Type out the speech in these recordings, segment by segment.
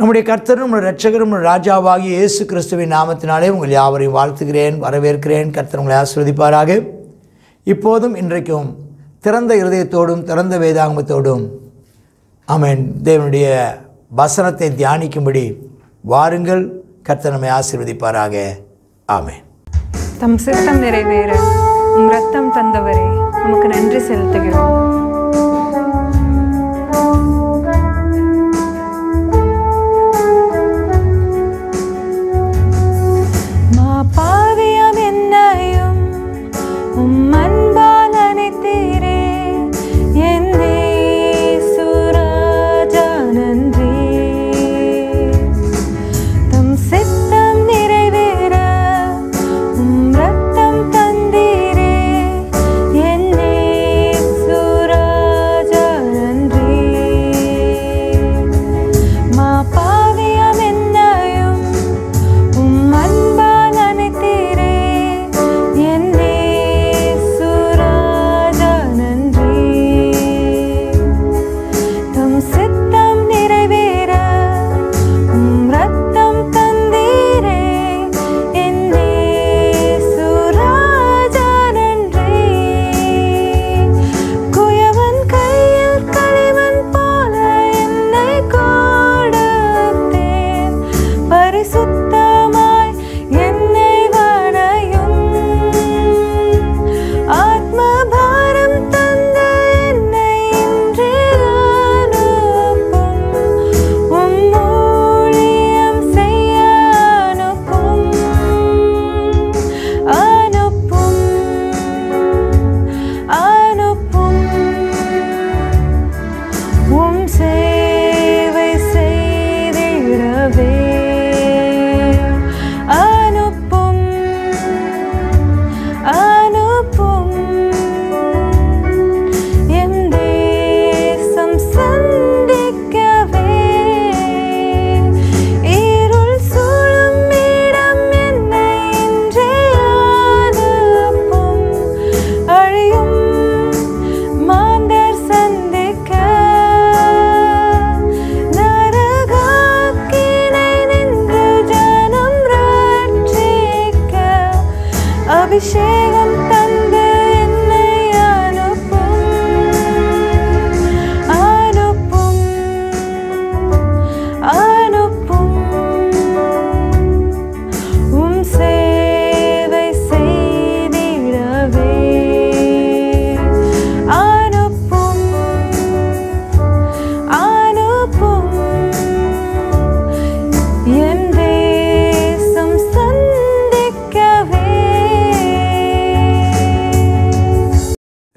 நம்முடைய கர்த்தரும் ரட்சகரும் ராஜாவாகி இயேசு கிறிஸ்துவின் நாமத்தினாலே உங்கள் யாவரையும் வாழ்த்துகிறேன் வரவேற்கிறேன் கர்த்தர் உங்களை ஆசிர்வதிப்பாராக இப்போதும் இன்றைக்கும் திறந்த இருதயத்தோடும் திறந்த வேதாங்கத்தோடும் ஆமேன் தேவனுடைய வசனத்தை தியானிக்கும்படி வாருங்கள் கர்த்தர் நம்மை ஆசிர்வதிப்பாராக ஆமேன் தம் சித்தம் நிறைவேற உம் ரத்தம் தந்தவரே உமக்கு நன்றி செலுத்துகிறோம்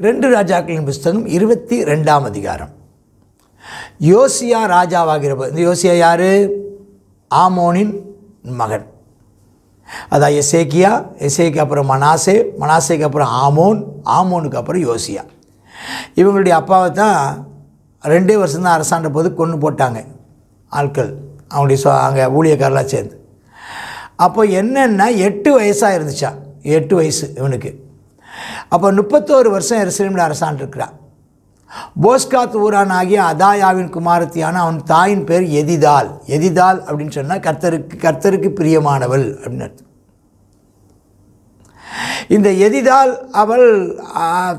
ரெண்டு ராஜாக்களின் புஸ்தகம் இருபத்தி ரெண்டாம் அதிகாரம் யோசியா ராஜாவாகிற இந்த யோசியா யார் ஆமோனின் மகன் அதான் எசேக்கியா எசேக்கு அப்புறம் மனாசே மனாசேக்கு அப்புறம் ஆமோன் ஆமோனுக்கு அப்புறம் யோசியா இவங்களுடைய அப்பாவை தான் ரெண்டே வருஷம்தான் அரசாண்ட போது கொண்டு போட்டாங்க ஆட்கள் அவங்களுடைய சோ அங்கே ஊழியக்காரெலாம் சேர்ந்து அப்போ என்னென்னா எட்டு வயசாக இருந்துச்சா எட்டு வயசு இவனுக்கு அப்போ முப்பத்தோரு வருஷம் எருசலேமில் அரசாண்டிருக்கிறான் போஸ்காத் ஊரான் ஆகிய அதாயாவின் குமாரத்தியான அவன் தாயின் பேர் எதிதால் எதிதால் அப்படின்னு சொன்னால் கர்த்தருக்கு கர்த்தருக்கு பிரியமானவள் அப்படின்னு இந்த எதிதால் அவள்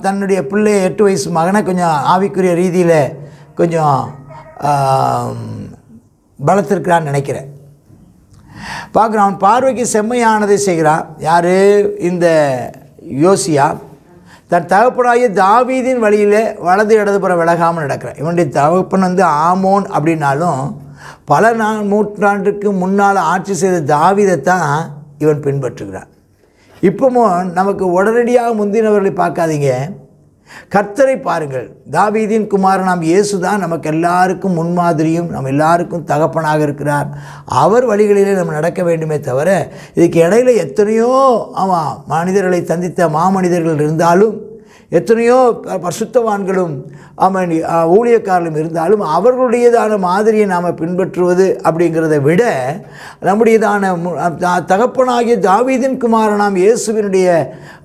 தன்னுடைய பிள்ளை எட்டு வயசு மகனை கொஞ்சம் ஆவிக்குரிய ரீதியில் கொஞ்சம் பலத்திருக்கிறான்னு நினைக்கிறேன் பார்க்குறான் அவன் பார்வைக்கு செம்மையானதை செய்கிறான் யார் இந்த யோசியா தன் தகப்பனாகிய தாவீதின் வழியில் வலது புற விலகாமல் நடக்கிறார் இவனுடைய தகப்பன் வந்து ஆமோன் அப்படின்னாலும் பல நா நூற்றாண்டுக்கு முன்னால் ஆட்சி செய்த தாவீதைத்தான் இவன் பின்பற்றுகிறான் இப்போமோ நமக்கு உடனடியாக முந்தினவர்களை பார்க்காதீங்க கர்த்தரை பாருங்கள் தாவீதின் குமார் நாம் இயேசு தான் நமக்கு எல்லாருக்கும் முன்மாதிரியும் நம் எல்லாருக்கும் தகப்பனாக இருக்கிறார் அவர் வழிகளிலே நம்ம நடக்க வேண்டுமே தவிர இதுக்கு இடையில் எத்தனையோ ஆமாம் மனிதர்களை சந்தித்த மாமனிதர்கள் இருந்தாலும் எத்தனையோ பரிசுத்தவான்களும் ஆமாம் ஊழியக்காரர்களும் இருந்தாலும் அவர்களுடையதான மாதிரியை நாம் பின்பற்றுவது அப்படிங்கிறத விட நம்முடையதான தகப்பனாகிய தாவீதின் குமாரனாம் இயேசுவினுடைய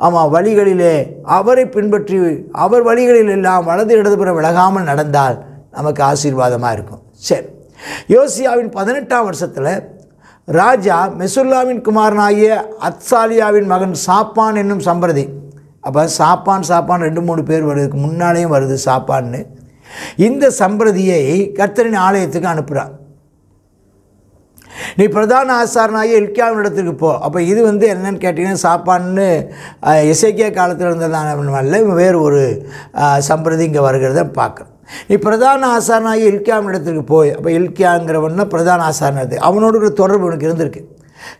ஆமாம் வழிகளிலே அவரை பின்பற்றி அவர் வழிகளில் எல்லாம் வலது பெற விலகாமல் நடந்தால் நமக்கு ஆசீர்வாதமாக இருக்கும் சரி யோசியாவின் பதினெட்டாம் வருஷத்தில் ராஜா மெசுல்லாவின் குமாரனாகிய அத்சாலியாவின் மகன் சாப்பான் என்னும் சம்பிரதி அப்போ சாப்பான் சாப்பான் ரெண்டு மூணு பேர் வருதுக்கு முன்னாலேயும் வருது சாப்பான்னு இந்த சம்பிரதியை கர்த்தரின் ஆலயத்துக்கு அனுப்புகிறான் நீ பிரதான ஆசாரனாகி இல்கியாவின் இடத்துக்கு போ அப்போ இது வந்து என்னென்னு கேட்டிங்கன்னா சாப்பாடுன்னு இசைக்கிய காலத்தில் இருந்ததான வேறு ஒரு சம்பிரதி இங்கே வருகிறத பார்க்க நீ பிரதான ஆசாரனாகி இல்கியாவின் இடத்துக்கு போய் அப்போ இல்கியாங்கிறவன்னா பிரதான ஆசாரனாக அவனோட தொடர்பு உனக்கு இருந்திருக்கு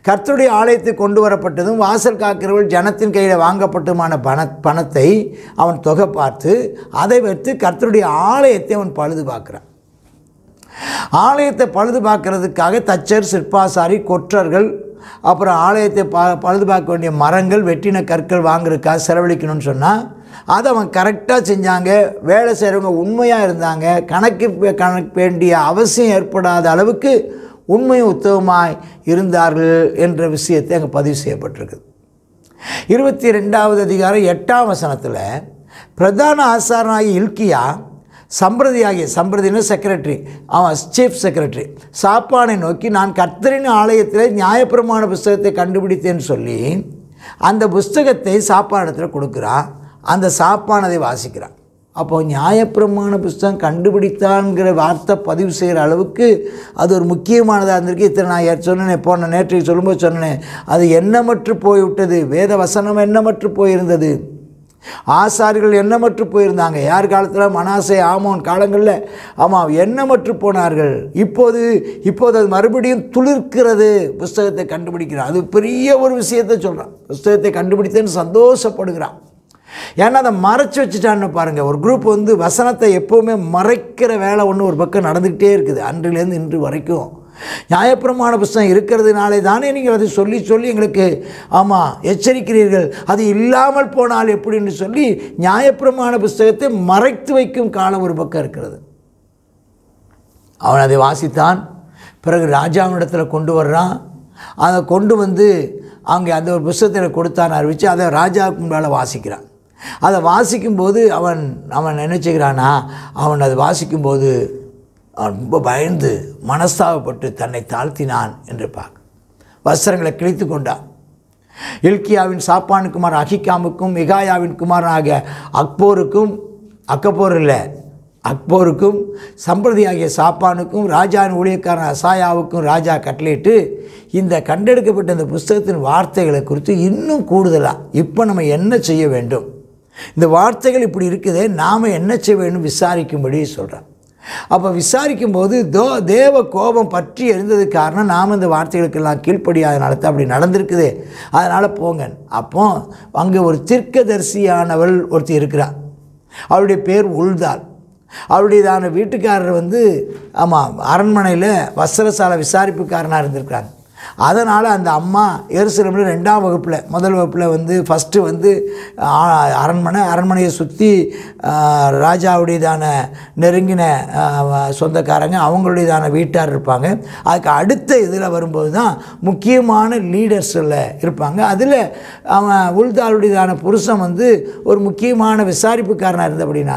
கர்த்தருடைய ஆலயத்தை கொண்டு வரப்பட்டதும் வாசல் காக்கிறவள் ஜனத்தின் கையில் வாங்கப்பட்டுமான பண பணத்தை அவன் தொகை பார்த்து அதை வைத்து கர்த்தருடைய ஆலயத்தை அவன் பழுது பார்க்குறான் ஆலயத்தை பழுது பார்க்கறதுக்காக தச்சர் சிற்பாசாரி கொற்றர்கள் அப்புறம் ஆலயத்தை பா பழுது பார்க்க வேண்டிய மரங்கள் வெட்டின கற்கள் வாங்குறதுக்காக செலவழிக்கணும்னு சொன்னால் அதை அவன் கரெக்டாக செஞ்சாங்க வேலை செய்கிறவங்க உண்மையாக இருந்தாங்க கணக்கு கணக்கு வேண்டிய அவசியம் ஏற்படாத அளவுக்கு உண்மை உத்தவமாய் இருந்தார்கள் என்ற விஷயத்தை அங்கே பதிவு செய்யப்பட்டிருக்குது இருபத்தி ரெண்டாவது அதிகாரம் எட்டாம் வசனத்தில் பிரதான ஆசாரனாகி இல்கியா சம்பிரதியாகிய சம்பிரதினு செக்ரட்டரி அவன் சீஃப் செக்ரட்டரி சாப்பானை நோக்கி நான் கர்த்தரின் ஆலயத்தில் நியாயப்பிரமாண புஸ்தகத்தை கண்டுபிடித்தேன்னு சொல்லி அந்த புஸ்தகத்தை சாப்பானத்தில் கொடுக்குறான் அந்த சாப்பானதை வாசிக்கிறான் அப்போ நியாயப்பிரமாண புஸ்தகம் கண்டுபிடித்தான்கிற வார்த்தை பதிவு செய்கிற அளவுக்கு அது ஒரு முக்கியமானதாக இருந்திருக்கு இத்தனை நான் சொன்னேன் போன நேற்றைக்கு சொல்லும்போது சொன்னேன் அது எண்ணமற்று போய்விட்டது வேத வசனம் எண்ணமற்று போயிருந்தது ஆசாரிகள் எண்ணமற்று போயிருந்தாங்க யார் காலத்தில் மனாசை ஆமோன் காலங்களில் ஆமாம் எண்ணமற்று போனார்கள் இப்போது இப்போது அது மறுபடியும் துளிர்க்கிறது புஸ்தகத்தை கண்டுபிடிக்கிறான் அது பெரிய ஒரு விஷயத்தை சொல்கிறான் புஸ்தகத்தை கண்டுபிடித்தேன்னு சந்தோஷப்படுகிறான் ஏன்னா அதை மறைச்சி வச்சுட்டான்னு பாருங்கள் ஒரு குரூப் வந்து வசனத்தை எப்போவுமே மறைக்கிற வேலை ஒன்று ஒரு பக்கம் நடந்துக்கிட்டே இருக்குது அன்றிலேருந்து இன்று வரைக்கும் நியாயப்பிரமான புஸ்தகம் இருக்கிறதுனாலே தானே நீங்கள் அதை சொல்லி சொல்லி எங்களுக்கு ஆமாம் எச்சரிக்கிறீர்கள் அது இல்லாமல் போனால் எப்படின்னு சொல்லி நியாயப்பிரமான புஸ்தகத்தை மறைத்து வைக்கும் காலம் ஒரு பக்கம் இருக்கிறது அவன் அதை வாசித்தான் பிறகு ராஜாவினிடத்தில் கொண்டு வர்றான் அதை கொண்டு வந்து அவங்க அந்த ஒரு புஸ்தகத்தில் கொடுத்தான்னு அறிவித்து அதை ராஜாவுக்கு முன்னால் வாசிக்கிறான் அதை வாசிக்கும்போது அவன் அவன் நினச்சிக்கிறானா அவன் அதை வாசிக்கும்போது அவன் ரொம்ப பயந்து மனஸ்தாபப்பட்டு தன்னை தாழ்த்தினான் என்று பார்க்க வஸ்திரங்களை கிழித்து கொண்டான் இல்கியாவின் சாப்பான் குமார் அஹிகாமுக்கும் மிகாயாவின் குமாரனாகிய அக்போருக்கும் அக்கப்போர் இல்லை அக்போருக்கும் சம்பிரதியாகிய சாப்பானுக்கும் ராஜாவின் ஊழியக்காரன் அசாயாவுக்கும் ராஜா கட்டளையிட்டு இந்த கண்டெடுக்கப்பட்ட இந்த புஸ்தகத்தின் வார்த்தைகளை குறித்து இன்னும் கூடுதலாக இப்போ நம்ம என்ன செய்ய வேண்டும் இந்த வார்த்தைகள் இப்படி இருக்குதே நாம் என்ன செய்ய வேணும் விசாரிக்கும்படி சொல்கிறார் அப்போ விசாரிக்கும் போது தோ தேவ கோபம் பற்றி எழுந்தது காரணம் நாம் இந்த வார்த்தைகளுக்கெல்லாம் கீழ்ப்படியாதனால தான் அப்படி நடந்திருக்குது அதனால் போங்க அப்போ அங்கே ஒரு தீர்க்கதரிசியானவள் ஒருத்தி இருக்கிறார் அவளுடைய பேர் உள்தாள் அவருடையதான வீட்டுக்காரர் வந்து ஆமாம் அரண்மனையில் வஸ்திரசாலை விசாரிப்புக்காரனாக இருந்திருக்கிறாங்க அதனால் அந்த அம்மா எருசலமில் ரெண்டாம் வகுப்பில் முதல் வகுப்பில் வந்து ஃபஸ்ட்டு வந்து அரண்மனை அரண்மனையை சுற்றி ராஜாவுடையதான நெருங்கின சொந்தக்காரங்க அவங்களுடையதான வீட்டார் இருப்பாங்க அதுக்கு அடுத்த இதில் வரும்போது தான் முக்கியமான லீடர்ஸில் இருப்பாங்க அதில் அவன் உள்தாளுடையதான புருஷன் வந்து ஒரு முக்கியமான விசாரிப்புக்காரனாக இருந்தபடினால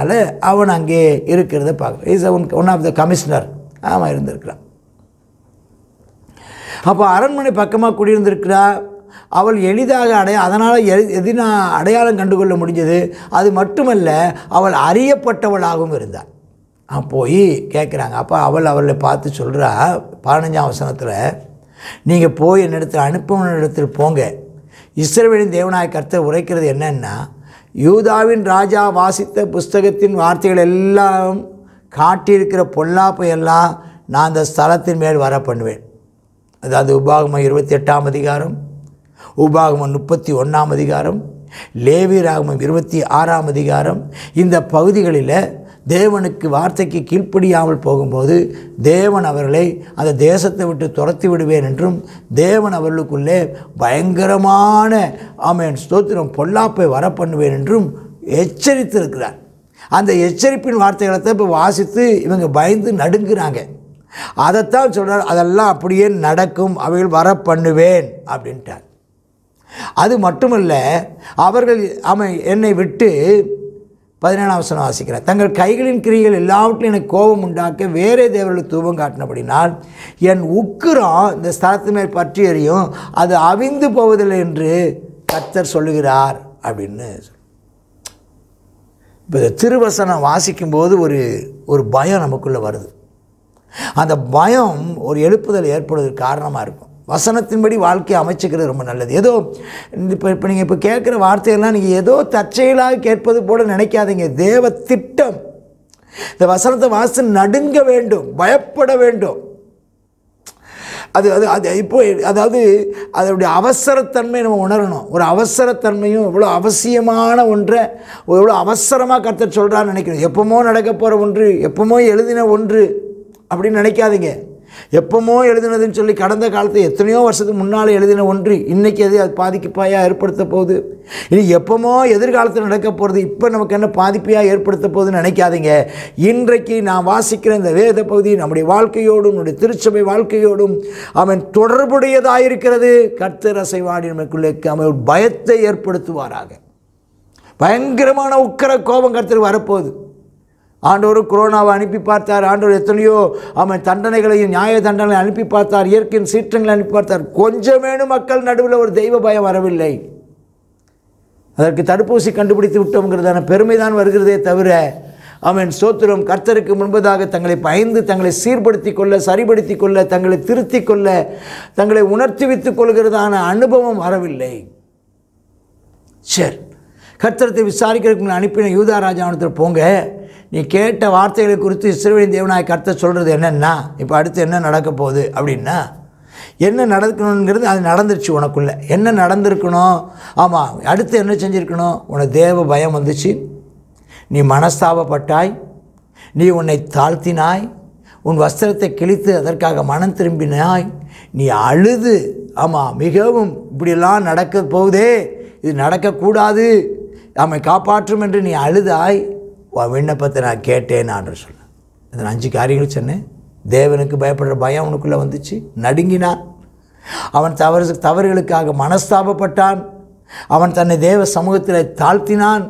அவன் அங்கே இருக்கிறத பார்க்குறான் is one one of the commissioner அவன் இருந்திருக்கிறான் அப்போ அரண்மனை பக்கமாக குடியிருந்திருக்கிறா அவள் எளிதாக அடைய அதனால் எதி நான் அடையாளம் கண்டுகொள்ள முடிஞ்சது அது மட்டுமல்ல அவள் அறியப்பட்டவளாகவும் இருந்தாள் போய் கேட்குறாங்க அப்போ அவள் அவளை பார்த்து சொல்கிறா பதினஞ்சாம் வசனத்தில் நீங்கள் போய் என்னிடத்தில் அனுப்பவன இடத்தில் போங்க இஸ்ரவேலின் தேவநாய கர்த்தர் உரைக்கிறது என்னென்னா யூதாவின் ராஜா வாசித்த புஸ்தகத்தின் வார்த்தைகள் எல்லாம் காட்டியிருக்கிற பொல்லாப்பையெல்லாம் நான் அந்த ஸ்தலத்தின் மேல் வர பண்ணுவேன் அதாவது உபாகமம் இருபத்தி எட்டாம் அதிகாரம் உபாகமம் முப்பத்தி ஒன்றாம் அதிகாரம் லேவி லேவியராகமம் இருபத்தி ஆறாம் அதிகாரம் இந்த பகுதிகளில் தேவனுக்கு வார்த்தைக்கு கீழ்ப்படியாமல் போகும்போது தேவன் அவர்களை அந்த தேசத்தை விட்டு துரத்தி விடுவேன் என்றும் தேவன் அவர்களுக்குள்ளே பயங்கரமான ஆமையன் ஸ்தோத்திரம் பொல்லாப்பை வர பண்ணுவேன் என்றும் எச்சரித்திருக்கிறார் அந்த எச்சரிப்பின் வார்த்தைகளை தான் இப்போ வாசித்து இவங்க பயந்து நடுங்கிறாங்க அதைத்தான் சொல்கிறார் அதெல்லாம் அப்படியே நடக்கும் அவைகள் வர பண்ணுவேன் அப்படின்ட்டார் அது மட்டுமல்ல அவர்கள் அவன் என்னை விட்டு பதினேழாம் வசனம் வாசிக்கிறார் தங்கள் கைகளின் கிரிகள் எல்லாவற்றிலும் எனக்கு கோபம் உண்டாக்க வேறே தேவர்களுக்கு தூபம் காட்டினபடினால் என் உக்கிரம் இந்த ஸ்தலத்து மேல் பற்றி எறியும் அது அவிந்து போவதில்லை என்று கர்த்தர் சொல்லுகிறார் அப்படின்னு இப்போ திருவசனம் வாசிக்கும்போது ஒரு ஒரு பயம் நமக்குள்ளே வருது அந்த பயம் ஒரு எழுப்புதல் ஏற்படுவதற்கு காரணமாக இருக்கும் வசனத்தின்படி வாழ்க்கையை அமைச்சிக்கிறது ரொம்ப நல்லது ஏதோ இப்போ இப்போ நீங்கள் இப்போ கேட்குற வார்த்தையெல்லாம் நீங்கள் ஏதோ தற்செயலாக கேட்பது போல நினைக்காதீங்க தேவ திட்டம் இந்த வசனத்தை வாசி நடுங்க வேண்டும் பயப்பட வேண்டும் அது அது அது இப்போ அதாவது அதனுடைய அவசரத்தன்மையை நம்ம உணரணும் ஒரு அவசரத்தன்மையும் இவ்வளோ அவசியமான ஒன்றை எவ்வளோ அவசரமாக கற்று சொல்கிறான்னு நினைக்கணும் எப்போமோ நடக்க போகிற ஒன்று எப்போமோ எழுதின ஒன்று அப்படின்னு நினைக்காதீங்க எப்போமோ எழுதினதுன்னு சொல்லி கடந்த காலத்தை எத்தனையோ வருஷத்துக்கு முன்னால் எழுதின ஒன்று இன்றைக்கி எது அது பாதிக்குப்பாயாக ஏற்படுத்த போகுது இனி எப்போமோ எதிர்காலத்தில் நடக்க போகிறது இப்போ நமக்கு என்ன பாதிப்பையாக ஏற்படுத்த போகுதுன்னு நினைக்காதீங்க இன்றைக்கு நான் வாசிக்கிற இந்த வேத பகுதி நம்முடைய வாழ்க்கையோடும் நம்முடைய திருச்சபை வாழ்க்கையோடும் அவன் தொடர்புடையதாக இருக்கிறது கர்த்தர் அசைவாடி நமக்குள்ளே அவன் பயத்தை ஏற்படுத்துவாராக பயங்கரமான உக்கர கோபம் கருத்து வரப்போகுது ஆண்டவர் கொரோனாவை அனுப்பி பார்த்தார் ஆண்டவர் எத்தனையோ அவன் தண்டனைகளையும் நியாய தண்டனை அனுப்பி பார்த்தார் இயற்கையின் சீற்றங்களை அனுப்பி பார்த்தார் கொஞ்சமேனும் மக்கள் நடுவில் ஒரு தெய்வ பயம் வரவில்லை அதற்கு தடுப்பூசி கண்டுபிடித்து விட்டோங்கிறதான பெருமை தான் வருகிறதே தவிர அவன் சோத்திரம் கர்த்தருக்கு முன்பதாக தங்களை பயந்து தங்களை சீர்படுத்தி கொள்ள சரிபடுத்தி கொள்ள தங்களை திருத்தி கொள்ள தங்களை உணர்த்தி வைத்துக் கொள்கிறதான அனுபவம் வரவில்லை சரி கர்த்தரத்தை விசாரிக்கிறதுக்கு அனுப்பின யூதா ராஜாவனத்தில் போங்க நீ கேட்ட வார்த்தைகளை குறித்து இஸ்ரேலின் தேவனாய் கருத்தை சொல்கிறது என்னென்னா இப்போ அடுத்து என்ன நடக்க போகுது அப்படின்னா என்ன நடக்கணுங்கிறது அது நடந்துருச்சு உனக்குள்ளே என்ன நடந்திருக்கணும் ஆமாம் அடுத்து என்ன செஞ்சுருக்கணும் உனக்கு தேவ பயம் வந்துச்சு நீ மனஸ்தாபப்பட்டாய் நீ உன்னை தாழ்த்தினாய் உன் வஸ்திரத்தை கிழித்து அதற்காக மனம் திரும்பினாய் நீ அழுது ஆமாம் மிகவும் இப்படிலாம் நடக்க போகுதே இது நடக்கக்கூடாது நம்மை காப்பாற்றும் என்று நீ அழுதாய் விண்ணப்பத்தை நான் கேட்டேன் ஆண்டு சொன்னேன் இதில் அஞ்சு காரியங்கள் சொன்னேன் தேவனுக்கு பயப்படுற பயம் அவனுக்குள்ளே வந்துச்சு நடுங்கினான் அவன் தவறு தவறுகளுக்காக மனஸ்தாபப்பட்டான் அவன் தன்னை தேவ சமூகத்தில் தாழ்த்தினான்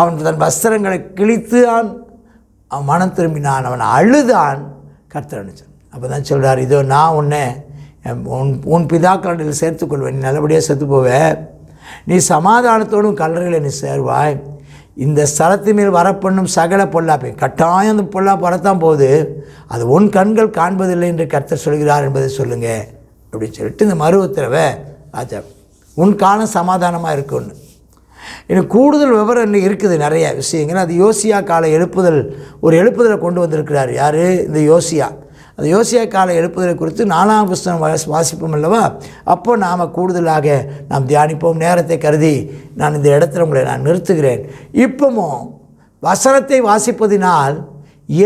அவன் தன் வஸ்திரங்களை கிழித்தான் அவன் மனம் திரும்பினான் அவன் அழுதான் கர்த்தரணிச்சான் அப்போ தான் சொல்கிறார் இதோ நான் உன்னை உன் உன் பிதாக்களில் சேர்த்துக்கொள்வேன் நீ நல்லபடியாக செத்து போவே நீ சமாதானத்தோடும் கல்லறைகளை நீ சேர்வாய் இந்த ஸ்தலத்து மேல் வரப்பண்ணும் சகல பொல்லாப்பை கட்டாயம் அந்த பொல்லாப்பு வரத்தான் போகுது அது உன் கண்கள் காண்பதில்லை என்று கர்த்தர் சொல்கிறார் என்பதை சொல்லுங்கள் அப்படின்னு சொல்லிட்டு இந்த மறு உத்தரவை ராஜா உன் காலம் சமாதானமாக இருக்கும்னு இன்னும் கூடுதல் விவரம் இன்னும் இருக்குது நிறைய விஷயங்கள் அது யோசியா கால எழுப்புதல் ஒரு எழுப்புதலை கொண்டு வந்திருக்கிறார் யார் இந்த யோசியா அந்த யோசியா காலை எழுப்புதலை குறித்து நாலாம் புஸ்தகம் வாசி வாசிப்போம் அல்லவா அப்போ நாம் கூடுதலாக நாம் தியானிப்போம் நேரத்தை கருதி நான் இந்த இடத்துல உங்களை நான் நிறுத்துகிறேன் இப்பவும் வசனத்தை வாசிப்பதினால்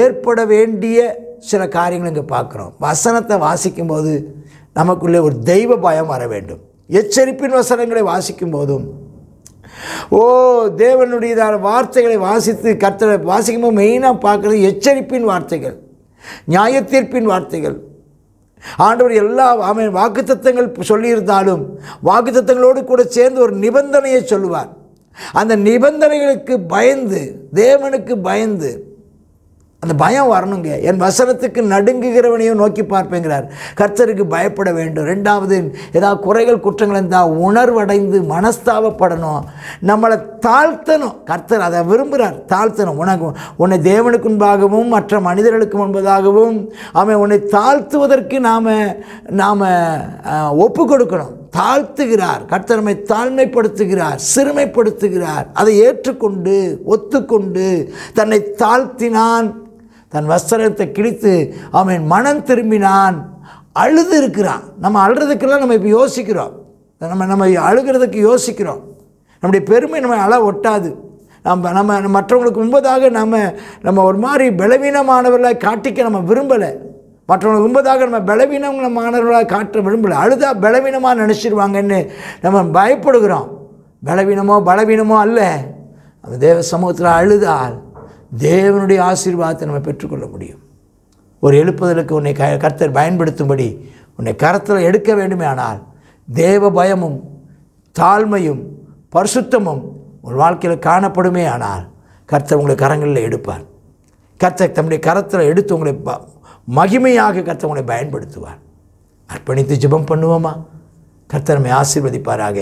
ஏற்பட வேண்டிய சில காரியங்கள் இங்கே பார்க்குறோம் வசனத்தை வாசிக்கும்போது நமக்குள்ளே ஒரு தெய்வ பயம் வர வேண்டும் எச்சரிப்பின் வசனங்களை வாசிக்கும் போதும் ஓ தேவனுடைய வார்த்தைகளை வாசித்து கர்த்தரை வாசிக்கும்போது மெயினாக பார்க்குறது எச்சரிப்பின் வார்த்தைகள் நியாயத்தீர்ப்பின் வார்த்தைகள் ஆண்டவர் எல்லா அவன் வாக்குத்தத்தங்கள் சொல்லியிருந்தாலும் வாக்குத்தத்தங்களோடு கூட சேர்ந்து ஒரு நிபந்தனையை சொல்லுவார் அந்த நிபந்தனைகளுக்கு பயந்து தேவனுக்கு பயந்து அந்த பயம் வரணுங்க என் வசனத்துக்கு நடுங்குகிறவனையும் நோக்கி பார்ப்பேங்கிறார் கர்த்தருக்கு பயப்பட வேண்டும் ரெண்டாவது ஏதாவது குறைகள் குற்றங்கள் இருந்தால் உணர்வடைந்து மனஸ்தாபப்படணும் நம்மளை தாழ்த்தணும் கர்த்தர் அதை விரும்புகிறார் தாழ்த்தணும் உனக்கு உன்னை தேவனுக்கு முன்பாகவும் மற்ற மனிதர்களுக்கு முன்பதாகவும் அவன் உன்னை தாழ்த்துவதற்கு நாம் நாம் ஒப்பு கொடுக்கணும் தாழ்த்துகிறார் கர்த்தரமை தாழ்மைப்படுத்துகிறார் சிறுமைப்படுத்துகிறார் அதை ஏற்றுக்கொண்டு ஒத்துக்கொண்டு தன்னை தாழ்த்தினான் தன் வஸ்திரத்தை கிழித்து அவன் மனம் திரும்பினான் அழுது இருக்கிறான் நம்ம அழுறதுக்கெல்லாம் நம்ம இப்போ யோசிக்கிறோம் நம்ம நம்ம அழுகிறதுக்கு யோசிக்கிறோம் நம்முடைய பெருமை நம்ம அழ ஒட்டாது நம்ம நம்ம மற்றவங்களுக்கு முன்பதாக நம்ம நம்ம ஒரு மாதிரி பலவீனமானவர்களை காட்டிக்க நம்ம விரும்பலை மற்றவங்களுக்கு முன்பதாக நம்ம பலவீனமானவர்களாக காட்ட விரும்பலை அழுதா பலவீனமாக நினச்சிடுவாங்கன்னு நம்ம பயப்படுகிறோம் பலவீனமோ பலவீனமோ அல்ல அந்த தேவ சமூகத்தில் அழுதால் தேவனுடைய ஆசீர்வாதத்தை நம்ம பெற்றுக்கொள்ள முடியும் ஒரு எழுப்புதலுக்கு உன்னை க கர்த்தர் பயன்படுத்தும்படி உன்னை கரத்தில் எடுக்க வேண்டுமே ஆனால் தேவ பயமும் தாழ்மையும் பரிசுத்தமும் உங்கள் வாழ்க்கையில் காணப்படுமே ஆனால் கர்த்தர் உங்களை கரங்களில் எடுப்பார் கர்த்தர் தம்முடைய கரத்தில் எடுத்து உங்களை மகிமையாக கர்த்தர் உங்களை பயன்படுத்துவார் அர்ப்பணித்து ஜபம் பண்ணுவோமா கர்த்தர் நம்மை ஆசீர்வதிப்பாராக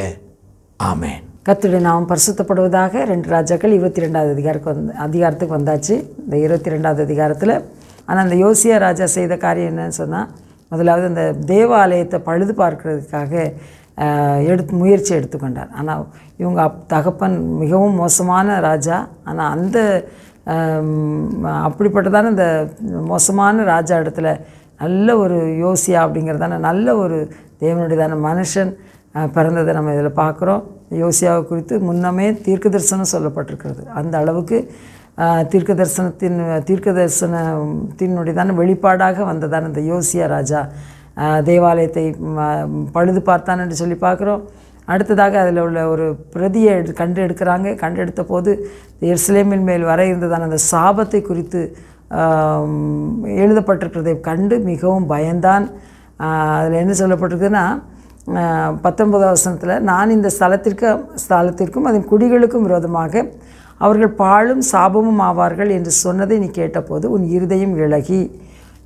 ஆமேன் கத்துடைய நாமம் பரிசுத்தப்படுவதாக ரெண்டு ராஜாக்கள் இருபத்தி ரெண்டாவது அதிகாரக்கு வந்து அதிகாரத்துக்கு வந்தாச்சு இந்த இருபத்தி ரெண்டாவது அதிகாரத்தில் ஆனால் அந்த யோசியா ராஜா செய்த காரியம் என்னன்னு சொன்னால் முதலாவது அந்த தேவாலயத்தை பழுது பார்க்கறதுக்காக எடுத்து முயற்சி எடுத்துக்கொண்டார் ஆனால் இவங்க அப் தகப்பன் மிகவும் மோசமான ராஜா ஆனால் அந்த அப்படிப்பட்டதான இந்த மோசமான ராஜா இடத்துல நல்ல ஒரு யோசியா அப்படிங்கிறதான நல்ல ஒரு தேவனுடையதான மனுஷன் பிறந்ததை நம்ம இதில் பார்க்குறோம் யோசியாவை குறித்து முன்னமே தீர்க்க தரிசனம் சொல்லப்பட்டிருக்கிறது அந்த அளவுக்கு தீர்க்க தரிசனத்தின் தீர்க்க தரிசனத்தினுடையதான வெளிப்பாடாக வந்ததான இந்த யோசியா ராஜா தேவாலயத்தை பழுது பார்த்தான் என்று சொல்லி பார்க்குறோம் அடுத்ததாக அதில் உள்ள ஒரு பிரதியை எடு கண்டு எடுக்கிறாங்க கண்டெடுத்த போது எர்சிலேமின் மேல் வர இருந்ததான அந்த சாபத்தை குறித்து எழுதப்பட்டிருக்கிறதை கண்டு மிகவும் பயந்தான் அதில் என்ன சொல்லப்பட்டிருக்குன்னா பத்தொன்பதாம் வசனத்தில் நான் இந்த ஸ்தலத்திற்கு ஸ்தலத்திற்கும் அதன் குடிகளுக்கும் விரோதமாக அவர்கள் பாழும் சாபமும் ஆவார்கள் என்று சொன்னதை நீ கேட்டபோது உன் இருதயம் இழகி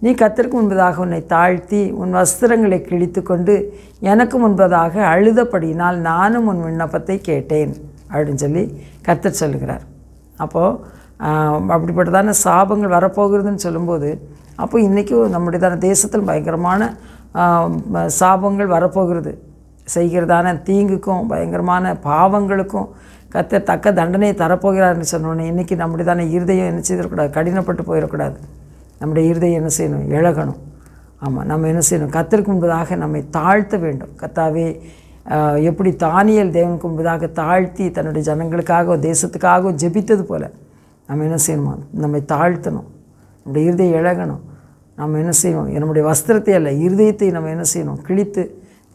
நீ கத்திற்கு முன்பதாக உன்னை தாழ்த்தி உன் வஸ்திரங்களை கிழித்து கொண்டு எனக்கு முன்பதாக அழுதபடியினால் நானும் உன் விண்ணப்பத்தை கேட்டேன் அப்படின்னு சொல்லி கத்தர் சொல்லுகிறார் அப்போது அப்படிப்பட்டதான சாபங்கள் வரப்போகிறதுன்னு சொல்லும்போது அப்போ இன்றைக்கும் நம்முடையதான தேசத்தில் பயங்கரமான சாபங்கள் வரப்போகிறது செய்கிறதான தீங்குக்கும் பயங்கரமான பாவங்களுக்கும் கத்த தக்க தண்டனையை தரப்போகிறார்னு சொன்னோன்னே இன்றைக்கி நம்முடையதான இருதயம் என்ன செய்திடக்கூடாது கடினப்பட்டு போயிடக்கூடாது நம்முடைய இருதயம் என்ன செய்யணும் இழகணும் ஆமாம் நம்ம என்ன செய்யணும் கத்திற்கு முன்பதாக நம்மை தாழ்த்த வேண்டும் கத்தாவே எப்படி தானியல் தேவனுக்கு முன்பதாக தாழ்த்தி தன்னுடைய ஜனங்களுக்காகவும் தேசத்துக்காகவும் ஜெபித்தது போல் நம்ம என்ன செய்யணுமா நம்மை தாழ்த்தணும் நம்முடைய இருதயம் இழகணும் நாம் என்ன செய்வோம் என்னுடைய வஸ்திரத்தை அல்ல இருதயத்தை நம்ம என்ன செய்யணும் கிழித்து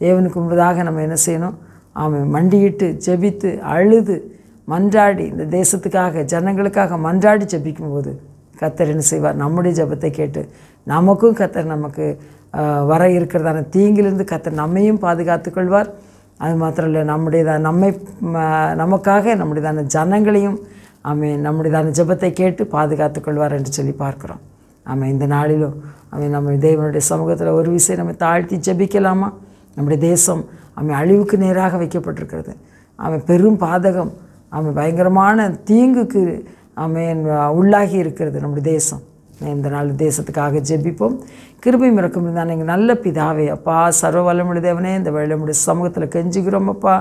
தேவனுக்கு முன்பதாக நம்ம என்ன செய்யணும் அவன் மண்டியிட்டு ஜெபித்து அழுது மன்றாடி இந்த தேசத்துக்காக ஜனங்களுக்காக மன்றாடி ஜெபிக்கும்போது கத்தர் என்ன செய்வார் நம்முடைய ஜபத்தை கேட்டு நமக்கும் கத்தர் நமக்கு வர இருக்கிறதான தீங்கிலிருந்து கத்தர் நம்மையும் பாதுகாத்து கொள்வார் அது மாத்திரம் இல்லை நம்முடையதான் நம்மை நமக்காக நம்முடையதான ஜனங்களையும் அவன் நம்முடையதான ஜபத்தை கேட்டு பாதுகாத்து கொள்வார் என்று சொல்லி பார்க்குறோம் நாம் இந்த நாளிலும் அவன் நம்ம தேவனுடைய சமூகத்தில் ஒரு விசை நம்ம தாழ்த்தி ஜபிக்கலாமா நம்முடைய தேசம் அவன் அழிவுக்கு நேராக வைக்கப்பட்டிருக்கிறது அவன் பெரும் பாதகம் அவன் பயங்கரமான தீங்குக்கு அவன் உள்ளாகி இருக்கிறது நம்முடைய தேசம் இந்த நாள் தேசத்துக்காக ஜெபிப்போம் கிருபை மிறக்கும் தான் எங்கள் நல்ல பிதாவே அப்பா சர்வ வல்லமுடி தேவனே இந்த வேளமுடைய சமூகத்தில் கெஞ்சிக்கிறோம் அப்பா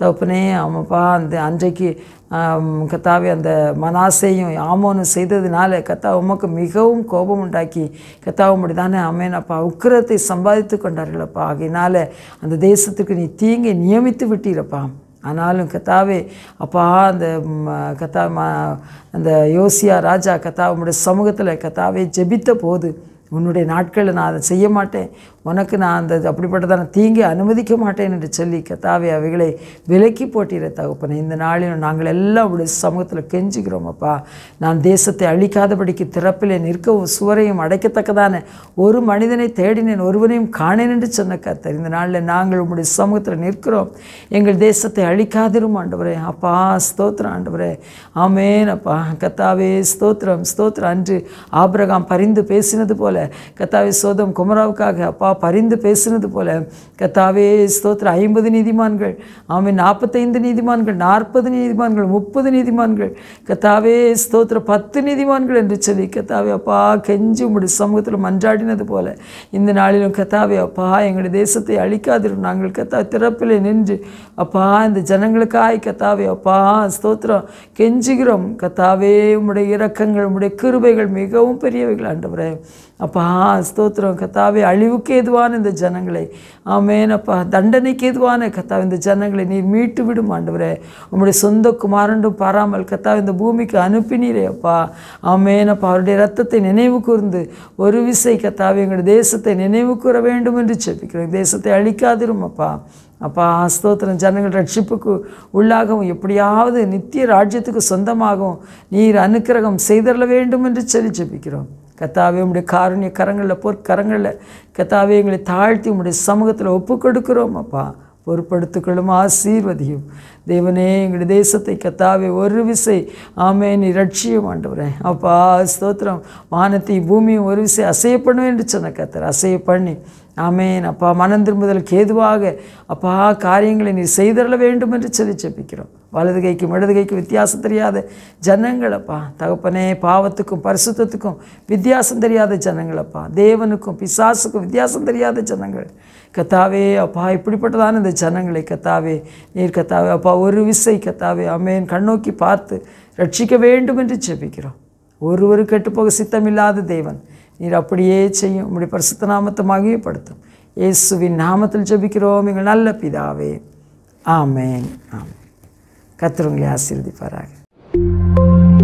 தப்புனே ஆமாப்பா அந்த அன்றைக்கு கத்தாவே அந்த மனாசையும் ஆமோனும் செய்ததுனால கத்தா உமக்கு மிகவும் கோபம் உண்டாக்கி கத்தா உம்மடி தானே அமேன் அப்பா உக்கிரத்தை சம்பாதித்து கொண்டார்களப்பா ஆகையினால அந்த தேசத்துக்கு நீ தீங்கை நியமித்து விட்டீரப்பா ஆனாலும் கத்தாவே அப்பா அந்த கத்தா அந்த யோசியா ராஜா கத்தா உம்முடைய சமூகத்தில் கத்தாவே ஜெபித்த போது உன்னுடைய நாட்களில் நான் அதை செய்ய மாட்டேன் உனக்கு நான் அந்த அப்படிப்பட்டதான தீங்கு அனுமதிக்க மாட்டேன் என்று சொல்லி கத்தாவை அவைகளை விலக்கி போட்டிட தகப்பனை இந்த நாளிலும் நாங்கள் எல்லாம் உடைய சமூகத்தில் கெஞ்சுக்கிறோம் அப்பா நான் தேசத்தை அழிக்காதபடிக்கு திறப்பிலே நிற்கவும் சுவரையும் அடைக்கத்தக்கதான ஒரு மனிதனை தேடினேன் ஒருவனையும் காணேன் என்று சொன்ன கத்தர் இந்த நாளில் நாங்கள் உங்களுடைய சமூகத்தில் நிற்கிறோம் எங்கள் தேசத்தை அழிக்காதிரும் ஆண்டவரே அப்பா ஸ்தோத்திரம் ஆண்டவரே ஆமேன் அப்பா கத்தாவே ஸ்தோத்திரம் ஸ்தோத்திரம் அன்று ஆபிரகாம் பரிந்து பேசினது போல கத்தாவே சோதம் குமராவுக்காக அப்பா பரிந்து பேசுனது போல கத்தாவே ஸ்தோத்திர ஐம்பது நீதிமான்கள் ஆமே நாற்பத்தைந்து நீதிமான்கள் நாற்பது நீதிமான்கள் முப்பது நீதிமான்கள் கத்தாவே ஸ்தோத்திர பத்து நீதிமான்கள் என்று சொல்லி கத்தாவே அப்பா கெஞ்சி உங்களுடைய சமூகத்தில் மன்றாடினது போல இந்த நாளிலும் கத்தாவே அப்பா எங்களுடைய தேசத்தை அழிக்காதிரும் நாங்கள் கத்தா திறப்பில் நின்று அப்பா இந்த ஜனங்களுக்காய் கத்தாவே அப்பா ஸ்தோத்திரம் கெஞ்சுகிறோம் கத்தாவே உம்முடைய இரக்கங்கள் உம்முடைய கிருபைகள் மிகவும் பெரியவைகள் ஆண்டவரே அப்பா ஸ்தோத்திரம் கத்தாவே அழிவுக்கு ஏதுவான இந்த ஜனங்களை ஆமேன் அப்பா தண்டனைக்கு ஏதுவான கத்தா இந்த ஜனங்களை நீர் மீட்டு விடும் ஆண்டவரே உங்களுடைய சொந்த குமாரண்டும் பாராமல் கத்தா இந்த பூமிக்கு அனுப்பினீரே அப்பா ஆமேன் அப்பா அவருடைய ரத்தத்தை நினைவு கூர்ந்து ஒரு விசை கத்தாவே எங்களுடைய தேசத்தை நினைவு கூற வேண்டும் என்று செப்பிக்கிறோம் தேசத்தை அழிக்காதிரும் அப்பா அப்பா ஸ்தோத்திரம் ஜனங்கள் ரட்சிப்புக்கு உள்ளாகவும் எப்படியாவது நித்திய ராஜ்யத்துக்கு சொந்தமாகவும் நீர் அனுக்கிரகம் செய்தள்ள வேண்டும் என்று சொல்லி ஜெபிக்கிறோம் கத்தாவே உங்களுடைய காரணிய கரங்களில் பொற்கரங்களில் கத்தாவே எங்களை தாழ்த்தி உங்களுடைய சமூகத்தில் ஒப்பு கொடுக்குறோம் அப்பா பொறுப்படுத்துக்களும் ஆசீர்வதியும் தேவனே எங்களுடைய தேசத்தை கத்தாவே ஒரு விசை ஆமே நீ ரட்சியம் ஆண்டவரே அப்பா ஸ்தோத்திரம் வானத்தையும் பூமியும் ஒரு விசை அசைய பண்ணுவேன் என்று சொன்ன கத்தர் அசைய பண்ணி ஆமேன் அப்பா மனம் திரும்புதலுக்கு ஏதுவாக அப்பா காரியங்களை நீ செய்தரல வேண்டும் என்று சொல்லி ஜெபிக்கிறோம் வலது கைக்கும் இடது கைக்கும் வித்தியாசம் தெரியாத ஜனங்களப்பா தகப்பனே பாவத்துக்கும் பரிசுத்தத்துக்கும் வித்தியாசம் தெரியாத ஜனங்களப்பா தேவனுக்கும் பிசாசுக்கும் வித்தியாசம் தெரியாத ஜனங்கள் கத்தாவே அப்பா இப்படிப்பட்டதான இந்த ஜனங்களை கத்தாவே நீர் கத்தாவே அப்பா ஒரு விசை கத்தாவே அமேன் கண்ணோக்கி பார்த்து ரட்சிக்க வேண்டும் என்று ஜெபிக்கிறோம் ஒருவரு கெட்டுப்போக சித்தமில்லாத தேவன் நீர் அப்படியே செய்யும் உம்முடைய பரிசுத்த நாமத்தை மகிமைப்படுத்தும் இயேசுவின் நாமத்தில் ஜபிக்கிறோம் எங்கள் நல்ல பிதாவே ஆமேன் ஆமேன் கத்திரவங்களை ஆசீர்வதிப்பாராக